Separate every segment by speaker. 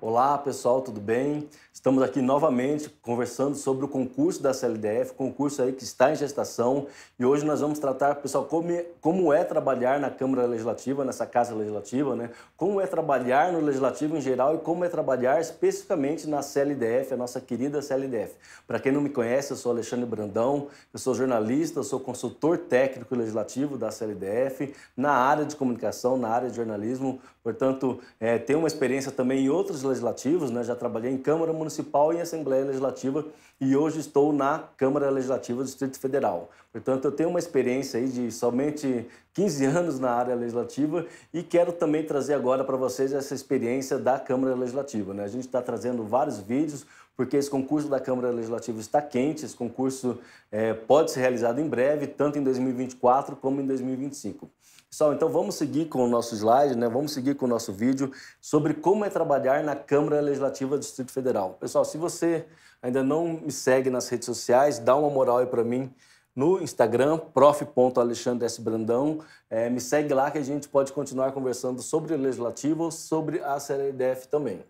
Speaker 1: Olá, pessoal, tudo bem? Estamos aqui novamente conversando sobre o concurso da CLDF, concurso aí que está em gestação, e hoje nós vamos tratar, pessoal, como é, como é trabalhar na Câmara Legislativa, nessa Casa Legislativa, né? Como é trabalhar no legislativo em geral e como é trabalhar especificamente na CLDF, a nossa querida CLDF. Para quem não me conhece, eu sou Alexandre Brandão, eu sou jornalista, eu sou consultor técnico legislativo da CLDF, na área de comunicação, na área de jornalismo, Portanto, é, tenho uma experiência também em outros legislativos, né? já trabalhei em Câmara Municipal e Assembleia Legislativa e hoje estou na Câmara Legislativa do Distrito Federal. Portanto, eu tenho uma experiência aí de somente 15 anos na área legislativa e quero também trazer agora para vocês essa experiência da Câmara Legislativa. Né? A gente está trazendo vários vídeos, porque esse concurso da Câmara Legislativa está quente, esse concurso é, pode ser realizado em breve, tanto em 2024 como em 2025. Pessoal, então vamos seguir com o nosso slide, né? vamos seguir com o nosso vídeo sobre como é trabalhar na Câmara Legislativa do Distrito Federal. Pessoal, se você ainda não me segue nas redes sociais, dá uma moral aí para mim no Instagram, prof.alexandresbrandão. É, me segue lá que a gente pode continuar conversando sobre o Legislativo, sobre a CLDF também.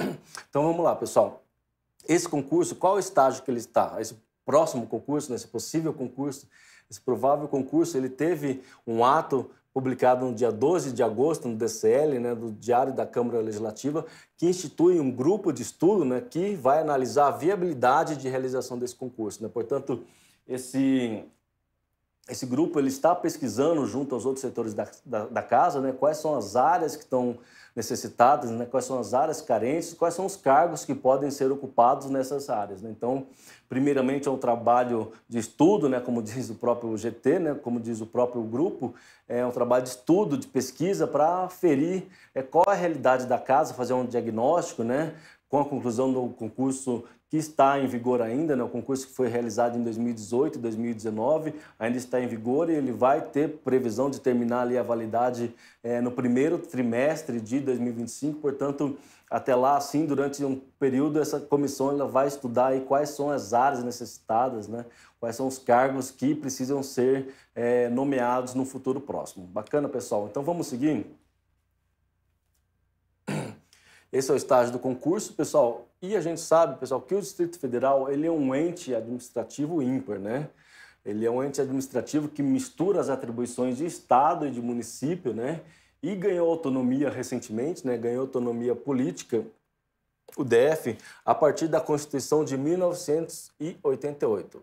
Speaker 1: Então vamos lá, pessoal. Esse concurso, qual é o estágio que ele está? Esse próximo concurso, nesse né, possível concurso, esse provável concurso, ele teve um ato publicado no dia 12 de agosto no DCL, né, do Diário da Câmara Legislativa, que institui um grupo de estudo né, que vai analisar a viabilidade de realização desse concurso. Né? Portanto, esse, esse grupo ele está pesquisando, junto aos outros setores da, da, da casa, né, quais são as áreas que estão necessitadas, né? quais são as áreas carentes, quais são os cargos que podem ser ocupados nessas áreas. Né? Então, primeiramente é um trabalho de estudo, né? como diz o próprio GT, né? como diz o próprio grupo, é um trabalho de estudo, de pesquisa para ferir é, qual é a realidade da casa, fazer um diagnóstico, né? com a conclusão do concurso que está em vigor ainda, né? o concurso que foi realizado em 2018 e 2019, ainda está em vigor e ele vai ter previsão de terminar ali a validade é, no primeiro trimestre de 2025, portanto, até lá, assim, durante um período, essa comissão ela vai estudar aí quais são as áreas necessitadas, né? quais são os cargos que precisam ser é, nomeados no futuro próximo. Bacana, pessoal? Então, vamos seguir? Esse é o estágio do concurso, pessoal. E a gente sabe, pessoal, que o Distrito Federal ele é um ente administrativo ímpar, né? Ele é um ente administrativo que mistura as atribuições de Estado e de município, né? E ganhou autonomia recentemente, né? Ganhou autonomia política, o DF, a partir da Constituição de 1988.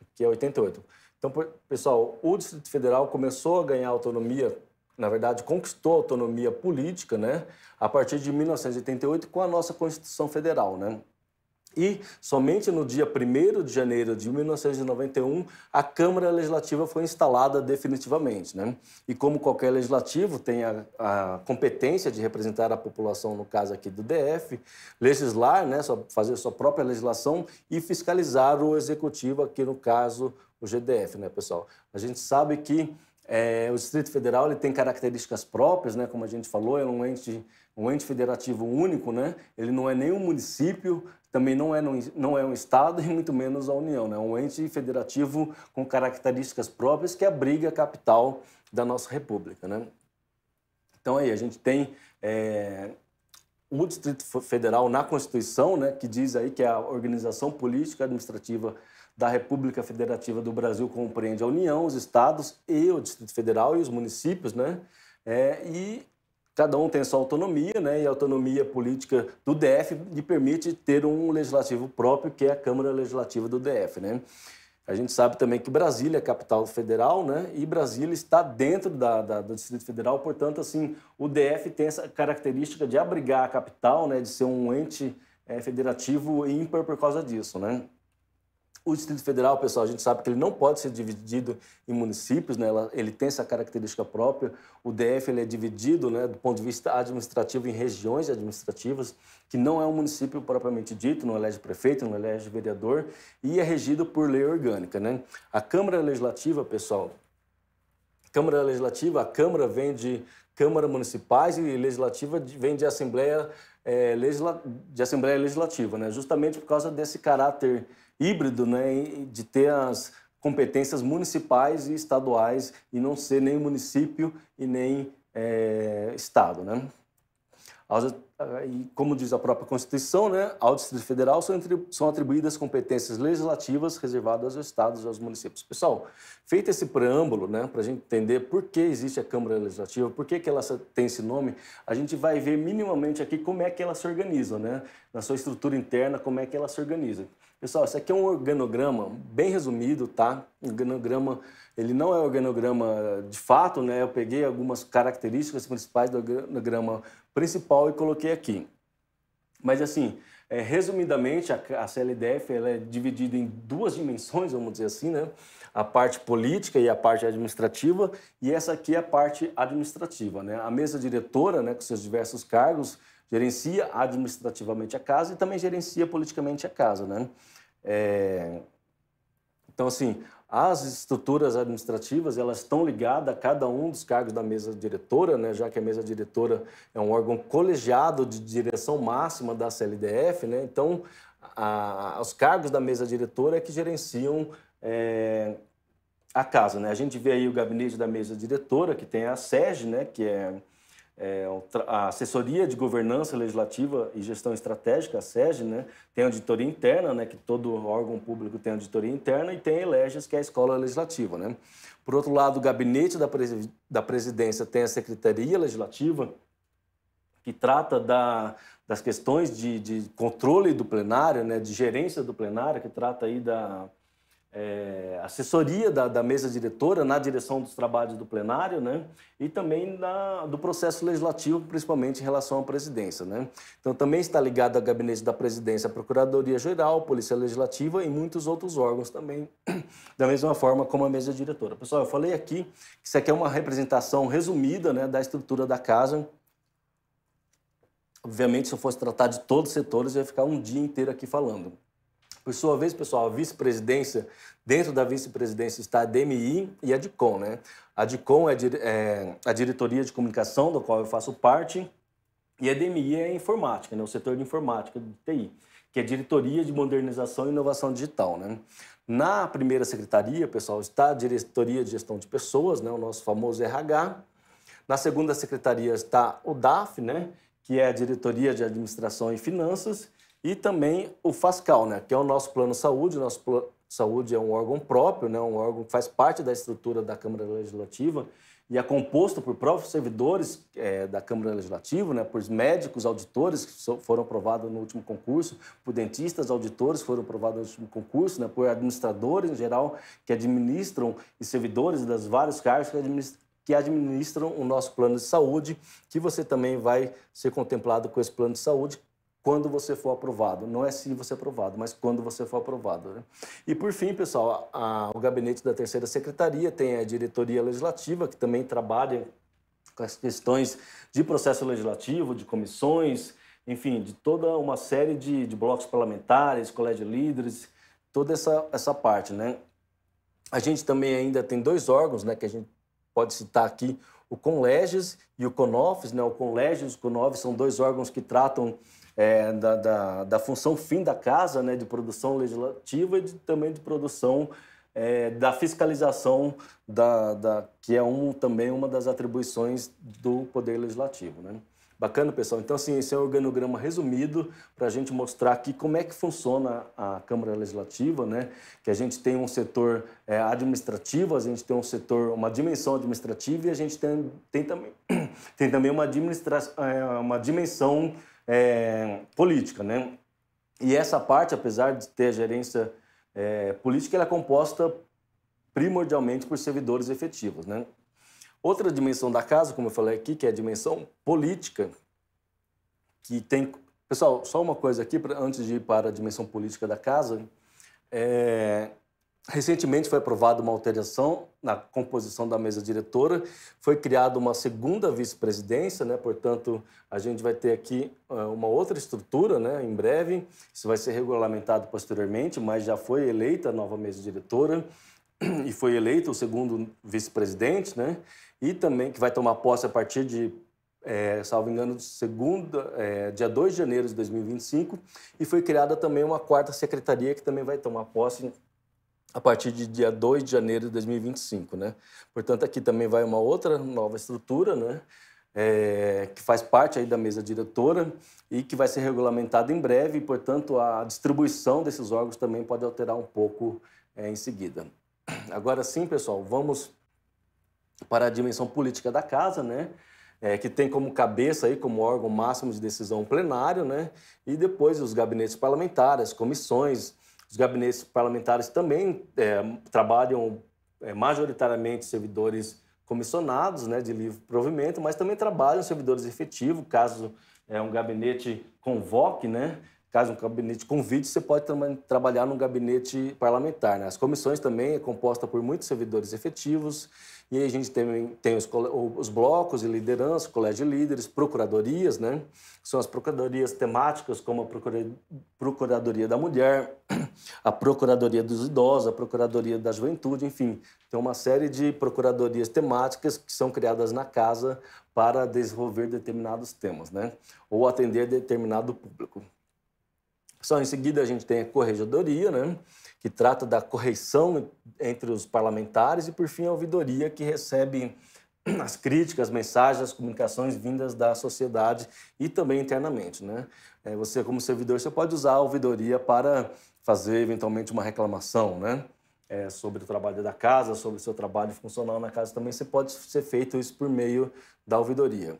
Speaker 1: Aqui é 88. Então, pessoal, o Distrito Federal começou a ganhar autonomia na verdade, conquistou a autonomia política, né, a partir de 1988 com a nossa Constituição Federal, né? E somente no dia 1 de janeiro de 1991 a Câmara Legislativa foi instalada definitivamente. Né? E como qualquer legislativo tem a, a competência de representar a população, no caso aqui do DF, legislar, né, fazer sua própria legislação e fiscalizar o executivo, aqui no caso o GDF, né, pessoal? A gente sabe que é, o Distrito Federal ele tem características próprias, né? como a gente falou, é um ente, um ente federativo único, né? ele não é nem um município, também não é, não, não é um Estado e muito menos a União. É né? um ente federativo com características próprias que abriga a capital da nossa República. Né? Então, aí, a gente tem é, o Distrito Federal na Constituição, né? que diz aí que é a organização política administrativa federal da República Federativa do Brasil compreende a União, os estados e o Distrito Federal e os municípios, né? É, e cada um tem sua autonomia, né? E a autonomia política do DF lhe permite ter um legislativo próprio, que é a Câmara Legislativa do DF, né? A gente sabe também que Brasília é capital federal, né? E Brasília está dentro da, da, do Distrito Federal, portanto, assim, o DF tem essa característica de abrigar a capital, né? De ser um ente é, federativo ímpar por causa disso, né? O Distrito Federal, pessoal, a gente sabe que ele não pode ser dividido em municípios, né? ele tem essa característica própria. O DF ele é dividido, né, do ponto de vista administrativo, em regiões administrativas, que não é um município propriamente dito, não elege prefeito, não elege vereador, e é regido por lei orgânica. Né? A Câmara Legislativa, pessoal, Câmara Legislativa, a Câmara vem de Câmara Municipais e Legislativa vem de Assembleia, é, legisla... de Assembleia Legislativa, né? justamente por causa desse caráter híbrido, né, de ter as competências municipais e estaduais e não ser nem município e nem é, estado, né? E, como diz a própria Constituição, né, ao Distrito Federal são atribuídas competências legislativas reservadas aos estados e aos municípios. Pessoal, feito esse preâmbulo, né, para a gente entender por que existe a Câmara Legislativa, por que, que ela tem esse nome, a gente vai ver minimamente aqui como é que ela se organiza, né, na sua estrutura interna, como é que ela se organiza. Pessoal, isso aqui é um organograma bem resumido, tá? organograma, ele não é organograma de fato, né? Eu peguei algumas características principais do organograma principal e coloquei aqui. Mas assim, é, resumidamente, a, a CLDF ela é dividida em duas dimensões, vamos dizer assim, né? A parte política e a parte administrativa, e essa aqui é a parte administrativa, né? A mesa diretora, né, com seus diversos cargos, gerencia administrativamente a casa e também gerencia politicamente a casa, né? É... Então, assim, as estruturas administrativas elas estão ligadas a cada um dos cargos da mesa diretora, né? já que a mesa diretora é um órgão colegiado de direção máxima da CLDF. Né? Então, a, os cargos da mesa diretora é que gerenciam é, a casa. Né? A gente vê aí o gabinete da mesa diretora, que tem a SEG, né? que é é, a assessoria de governança legislativa e gestão estratégica, a SEG, né, tem auditoria interna, né, que todo órgão público tem auditoria interna, e tem a ELEGES, que é a escola legislativa. Né? Por outro lado, o gabinete da, da presidência tem a secretaria legislativa, que trata da, das questões de, de, controle do plenário, né, de gerência do plenário, que trata aí da, é, assessoria da, da, mesa diretora na direção dos trabalhos do plenário, né? E também na, do processo legislativo, principalmente em relação à presidência, né? Então também está ligado ao gabinete da presidência, à procuradoria geral, polícia legislativa e muitos outros órgãos também, da mesma forma como a mesa diretora. Pessoal, eu falei aqui que isso aqui é uma representação resumida, né, da estrutura da casa. Obviamente, se eu fosse tratar de todos os setores, eu ia ficar um dia inteiro aqui falando. Por sua vez, pessoal, a vice-presidência, dentro da vice-presidência está a DMI e a DICOM, né? A DICOM é, é a diretoria de comunicação, da qual eu faço parte, e a DMI é a informática, né? o setor de informática do TI, que é a diretoria de modernização e inovação digital, né? Na primeira secretaria, pessoal, está a diretoria de gestão de pessoas, né? o nosso famoso RH. Na segunda secretaria está o DAF, né? que é a diretoria de administração e finanças e também o FASCAL, né, que é o nosso plano de saúde. O nosso plano saúde é um órgão próprio, né, um órgão que faz parte da estrutura da Câmara Legislativa e é composto por próprios servidores é, da Câmara Legislativa, né, por médicos, auditores que so, foram aprovados no último concurso, por dentistas, auditores que foram aprovados no último concurso, né, por administradores em geral que administram e servidores das vários cargos que administram que administram o nosso plano de saúde, que você também vai ser contemplado com esse plano de saúde, quando você for aprovado. Não é se você é aprovado, mas quando você for aprovado. Né? E por fim, pessoal, a, a, o gabinete da terceira secretaria tem a diretoria legislativa, que também trabalha com as questões de processo legislativo, de comissões, enfim, de toda uma série de, de blocos parlamentares, colégio de líderes, toda essa, essa parte, né? A gente também ainda tem dois órgãos, né, que a gente pode citar aqui, o Conleges e o Conofes, né? O Conleges e o Conofes são dois órgãos que tratam é, da, da, da, função fim da casa, né, de produção legislativa e de, também de produção é, da fiscalização, da, da, que é um, também uma das atribuições do Poder Legislativo. Né? Bacana, pessoal? Então, assim, esse é um organograma resumido para a gente mostrar aqui como é que funciona a Câmara Legislativa, né? Que a gente tem um setor é, administrativo, a gente tem um setor, uma dimensão administrativa e a gente tem, tem, também, tem também uma, administra, é, uma dimensão é, política, né? E essa parte, apesar de ter a gerência é, política, ela é composta primordialmente por servidores efetivos, né? Outra dimensão da casa, como eu falei aqui, que é a dimensão política, que tem... Pessoal, só uma coisa aqui, pra, antes de ir para a dimensão política da casa. É, Recentemente foi aprovada uma alteração na composição da mesa diretora, foi criada uma segunda vice-presidência, né? portanto, a gente vai ter aqui uma outra estrutura né? em breve, isso vai ser regulamentado posteriormente, mas já foi eleita a nova mesa diretora e foi eleito o segundo vice-presidente, né? e também que vai tomar posse a partir de é, salvo engano, segunda, é, dia 2 de janeiro de 2025, e foi criada também uma quarta secretaria que também vai tomar posse a partir de dia 2 de janeiro de 2025, né? Portanto, aqui também vai uma outra nova estrutura, né? É, que faz parte aí da mesa diretora e que vai ser regulamentada em breve, e, portanto, a distribuição desses órgãos também pode alterar um pouco é, em seguida. Agora sim, pessoal, vamos para a dimensão política da casa, né? É, que tem como cabeça aí, como órgão máximo de decisão plenário, né? E depois os gabinetes parlamentares, comissões, os gabinetes parlamentares também é, trabalham é, majoritariamente servidores comissionados né, de livre provimento, mas também trabalham servidores efetivos, caso é, um gabinete convoque, né? caso um gabinete convide, você pode também trabalhar num gabinete parlamentar. Né? As comissões também é composta por muitos servidores efetivos, e a gente tem, tem os, os, blocos de liderança, colégio de líderes, procuradorias, né? São as procuradorias temáticas, como a Procuradoria da Mulher, a Procuradoria dos Idosos, a Procuradoria da Juventude, enfim. Tem uma série de procuradorias temáticas que são criadas na casa para desenvolver determinados temas, né? Ou atender determinado público. Só em seguida a gente tem a corregedoria, né? que trata da correção entre os parlamentares, e, por fim, a ouvidoria, que recebe as críticas, mensagens, as comunicações vindas da sociedade e também internamente. Né? É, você, como servidor, você pode usar a ouvidoria para fazer, eventualmente, uma reclamação né? É, sobre o trabalho da casa, sobre o seu trabalho funcional na casa também. Você pode ser feito isso por meio da ouvidoria.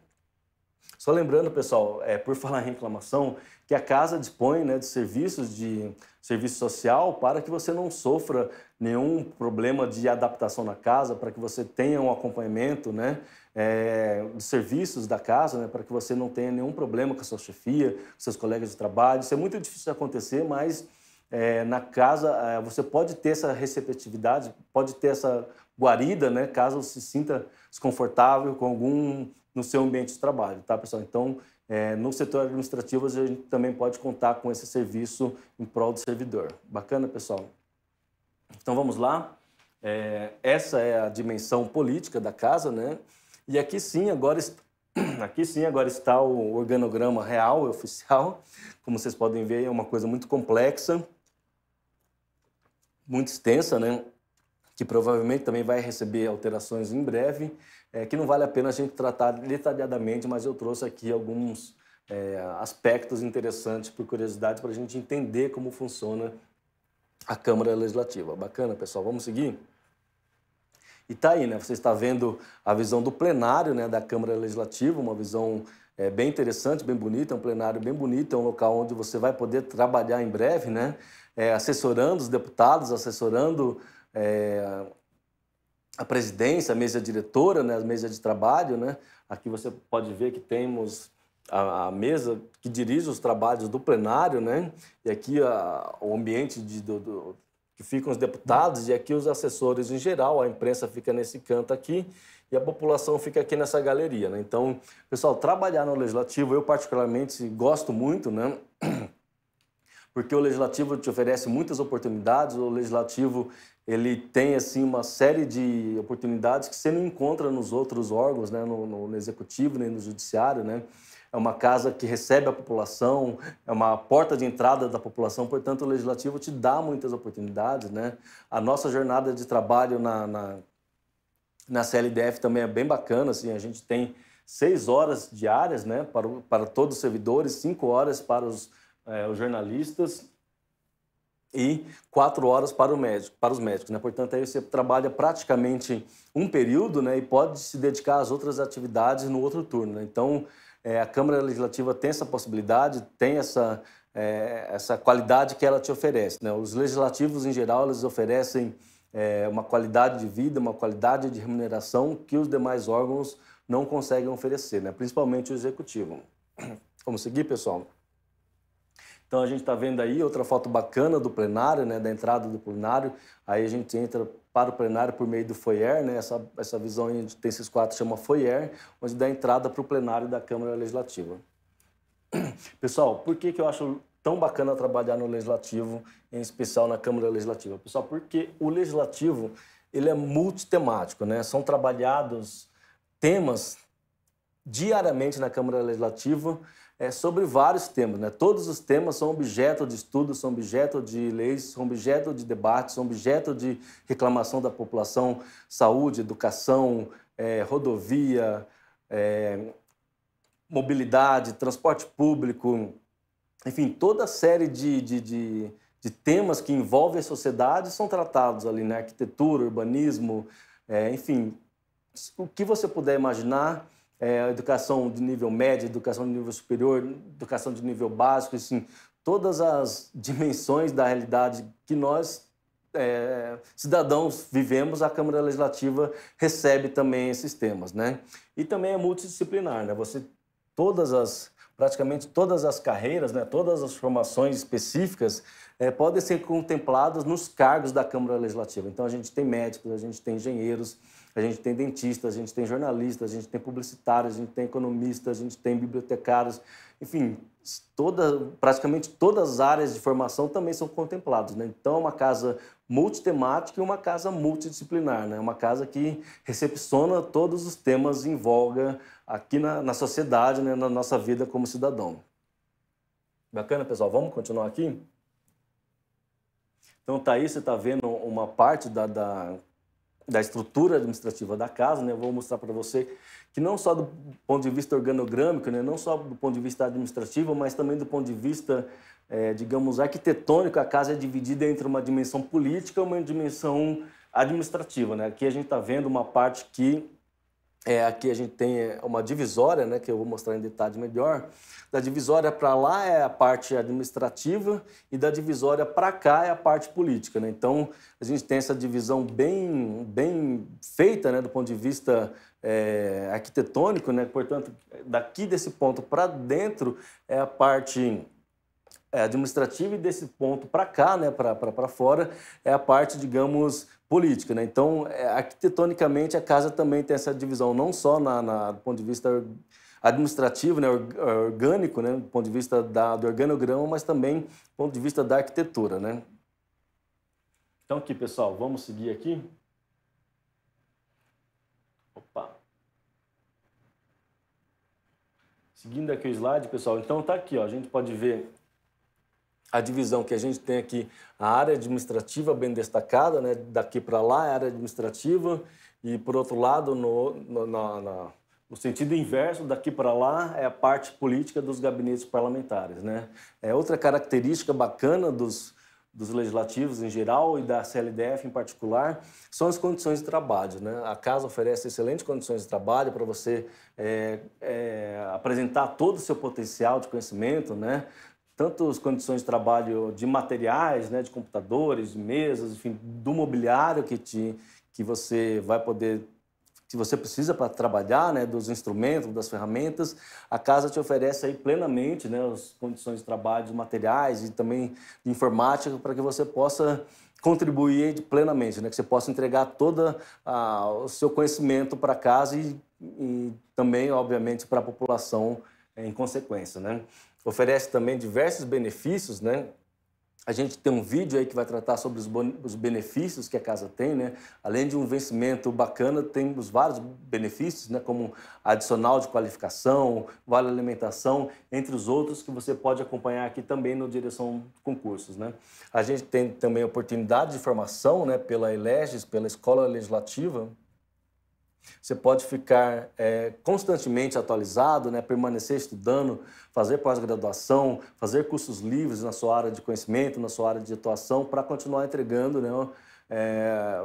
Speaker 1: Só lembrando, pessoal, é, por falar em reclamação, que a casa dispõe né, de serviços de serviço social para que você não sofra nenhum problema de adaptação na casa, para que você tenha um acompanhamento né, é, de serviços da casa, né, para que você não tenha nenhum problema com a sua chefia, com seus colegas de trabalho. Isso é muito difícil de acontecer, mas é, na casa é, você pode ter essa receptividade, pode ter essa guarida, né, caso se sinta desconfortável com algum no seu ambiente de trabalho, tá, pessoal? Então, é, no setor administrativo, a gente também pode contar com esse serviço em prol do servidor. Bacana, pessoal? Então, vamos lá. É, essa é a dimensão política da casa, né? E aqui sim, agora aqui sim agora está o organograma real, oficial. Como vocês podem ver, é uma coisa muito complexa, muito extensa, né? que provavelmente também vai receber alterações em breve, é, que não vale a pena a gente tratar detalhadamente, mas eu trouxe aqui alguns é, aspectos interessantes por curiosidade para a gente entender como funciona a Câmara Legislativa. Bacana, pessoal? Vamos seguir? E tá aí, né? Você está vendo a visão do plenário né, da Câmara Legislativa, uma visão é, bem interessante, bem bonita, é um plenário bem bonito, é um local onde você vai poder trabalhar em breve, né? É, assessorando os deputados, assessorando é, a presidência, a mesa diretora, né, a mesa de trabalho. Né? Aqui você pode ver que temos a, a mesa que dirige os trabalhos do plenário, né? e aqui a, o ambiente de, do, do, que ficam os deputados, e aqui os assessores em geral, a imprensa fica nesse canto aqui e a população fica aqui nessa galeria. Né? Então, pessoal, trabalhar no legislativo, eu particularmente gosto muito, né? porque o legislativo te oferece muitas oportunidades, o legislativo ele tem assim uma série de oportunidades que você não encontra nos outros órgãos, né? no, no, no executivo nem no judiciário, né? É uma casa que recebe a população, é uma porta de entrada da população, portanto o legislativo te dá muitas oportunidades, né? A nossa jornada de trabalho na, na, na CLDF também é bem bacana, assim, a gente tem seis horas diárias, né? Para, para todos os servidores, cinco horas para os, é, os jornalistas, e quatro horas para, o médico, para os médicos. Né? Portanto, aí você trabalha praticamente um período né? e pode se dedicar às outras atividades no outro turno. Né? Então, é, a Câmara Legislativa tem essa possibilidade, tem essa, é, essa qualidade que ela te oferece. Né? Os legislativos, em geral, eles oferecem é, uma qualidade de vida, uma qualidade de remuneração que os demais órgãos não conseguem oferecer, né? principalmente o executivo. Vamos seguir, pessoal? Então a gente está vendo aí outra foto bacana do plenário, né, da entrada do plenário. Aí a gente entra para o plenário por meio do foyer, né, essa, essa visão onde tem esses quatro chama foyer, onde dá entrada para o plenário da Câmara Legislativa. Pessoal, por que, que eu acho tão bacana trabalhar no Legislativo, em especial na Câmara Legislativa? Pessoal, porque o Legislativo ele é multitemático, né? São trabalhados temas diariamente na Câmara Legislativa é, sobre vários temas. Né? Todos os temas são objeto de estudo, são objeto de leis, são objeto de debate, são objeto de reclamação da população, saúde, educação, é, rodovia, é, mobilidade, transporte público, enfim, toda série de, de, de, de, temas que envolvem a sociedade são tratados ali, né? Arquitetura, urbanismo, é, enfim, o que você puder imaginar é, educação de nível médio, educação de nível superior, educação de nível básico, assim, todas as dimensões da realidade que nós, é, cidadãos, vivemos, a Câmara Legislativa recebe também esses temas, né? E também é multidisciplinar, né? Você, todas as, praticamente todas as carreiras, né, todas as formações específicas é, podem ser contempladas nos cargos da Câmara Legislativa. Então, a gente tem médicos, a gente tem engenheiros, a gente tem dentista, a gente tem jornalista, a gente tem publicitário, a gente tem economista, a gente tem bibliotecários, enfim, toda, praticamente todas as áreas de formação também são contempladas. Né? Então, é uma casa multitemática e uma casa multidisciplinar, né? É uma casa que recepciona todos os temas em voga aqui na, na sociedade, né? na nossa vida como cidadão. Bacana, pessoal? Vamos continuar aqui? Então, tá aí, você está vendo uma parte da, da da estrutura administrativa da casa, né? Eu vou mostrar para você que não só do ponto de vista organogrâmico, né? Não só do ponto de vista administrativo, mas também do ponto de vista, é, digamos, arquitetônico, a casa é dividida entre uma dimensão política e uma dimensão administrativa, né? Aqui a gente está vendo uma parte que é, aqui a gente tem é, uma divisória, né, que eu vou mostrar em detalhe melhor. Da divisória para lá é a parte administrativa e da divisória para cá é a parte política. Né? Então, a gente tem essa divisão bem, bem feita né, do ponto de vista é, arquitetônico. Né? Portanto, daqui desse ponto para dentro é a parte é, administrativa e desse ponto para cá, né, para fora, é a parte, digamos, política. Né? Então, é, arquitetonicamente, a casa também tem essa divisão, não só na, na do ponto de vista administrativo, né, é, orgânico, né, do ponto de vista da, do organograma, mas também do ponto de vista da arquitetura. Né? Então, aqui, pessoal, vamos seguir aqui. Opa! Seguindo aqui o slide, pessoal, então tá aqui, ó, a gente pode ver a divisão que a gente tem aqui, a área administrativa bem destacada, né? daqui para lá é a área administrativa, e por outro lado, no, no, no sentido inverso, daqui para lá é a parte política dos gabinetes parlamentares. Né? É outra característica bacana dos, dos legislativos em geral e da CLDF em particular são as condições de trabalho. Né? A casa oferece excelentes condições de trabalho para você é, é, apresentar todo o seu potencial de conhecimento, né? tanto as condições de trabalho de materiais, né, de computadores, de mesas, enfim, do mobiliário que te, que você vai poder que você precisa para trabalhar, né, dos instrumentos, das ferramentas, a casa te oferece aí plenamente, né, as condições de trabalho, de materiais e também de informática para que você possa contribuir plenamente, né, que você possa entregar todo o seu conhecimento para a casa e, e também, obviamente, para a população em consequência, né? oferece também diversos benefícios, né? A gente tem um vídeo aí que vai tratar sobre os, benefícios que a casa tem, né? Além de um vencimento bacana, tem os vários benefícios, né? Como adicional de qualificação, vale alimentação, entre os outros que você pode acompanhar aqui também no Direção Concursos, né? A gente tem também oportunidade de formação, né? Pela ELEGES, pela Escola Legislativa, você pode ficar é, constantemente atualizado, né? permanecer estudando, fazer pós-graduação, fazer cursos livres na sua área de conhecimento, na sua área de atuação, para continuar entregando né? É,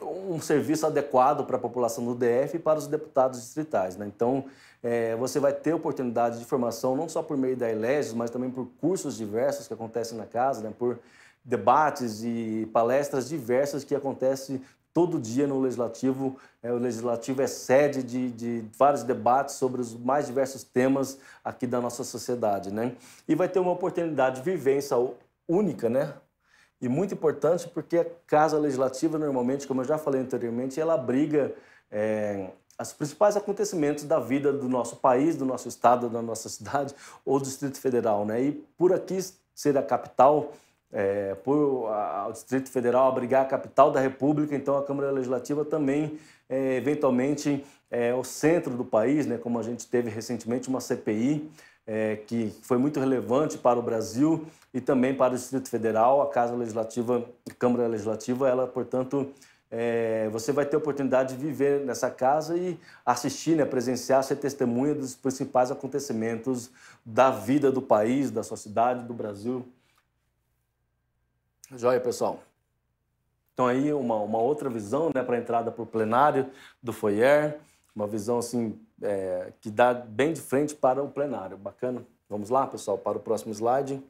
Speaker 1: um serviço adequado para a população do DF e para os deputados distritais. Né? Então, é, você vai ter oportunidade de formação não só por meio da ELEGES, mas também por cursos diversos que acontecem na casa, né? por debates e palestras diversas que acontecem todo dia no Legislativo. É, o Legislativo é sede de, de, vários debates sobre os mais diversos temas aqui da nossa sociedade, né? E vai ter uma oportunidade de vivência única, né? E muito importante porque a Casa Legislativa, normalmente, como eu já falei anteriormente, ela abriga é, os principais acontecimentos da vida do nosso país, do nosso estado, da nossa cidade ou do Distrito Federal, né? E por aqui ser a capital é, por a, o Distrito Federal abrigar a capital da República, então a Câmara Legislativa também, é, eventualmente, é, o centro do país, né, como a gente teve recentemente uma CPI, é, que foi muito relevante para o Brasil e também para o Distrito Federal, a Casa Legislativa, a Câmara Legislativa, ela, portanto, é, você vai ter a oportunidade de viver nessa casa e assistir, né, presenciar, ser testemunha dos principais acontecimentos da vida do país, da sociedade, do Brasil. Joia, pessoal. Então aí uma, uma outra visão né, para a entrada para o plenário do foyer, uma visão assim é, que dá bem de frente para o plenário. Bacana? Vamos lá, pessoal, para o próximo slide.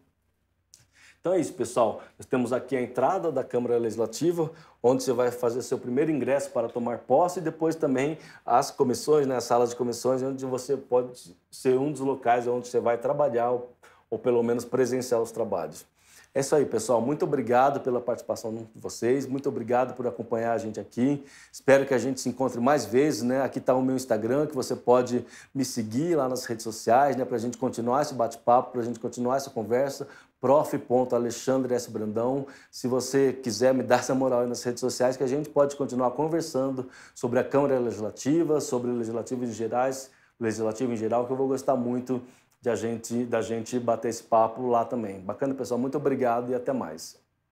Speaker 1: Então é isso, pessoal. Nós temos aqui a entrada da Câmara Legislativa, onde você vai fazer seu primeiro ingresso para tomar posse e depois também as comissões, né, as salas de comissões, onde você pode ser um dos locais onde você vai trabalhar ou, ou pelo menos presenciar os trabalhos. É isso aí, pessoal. Muito obrigado pela participação de vocês. Muito obrigado por acompanhar a gente aqui. Espero que a gente se encontre mais vezes, né? Aqui está o meu Instagram, que você pode me seguir lá nas redes sociais, né? Para a gente continuar esse bate-papo, para a gente continuar essa conversa. Alexandre S. Brandão. Se você quiser me dar essa moral aí nas redes sociais, que a gente pode continuar conversando sobre a Câmara Legislativa, sobre Legislativo em gerais, legislativo em geral, que eu vou gostar muito de a gente, da gente bater esse papo lá também. Bacana, pessoal. Muito obrigado e até mais.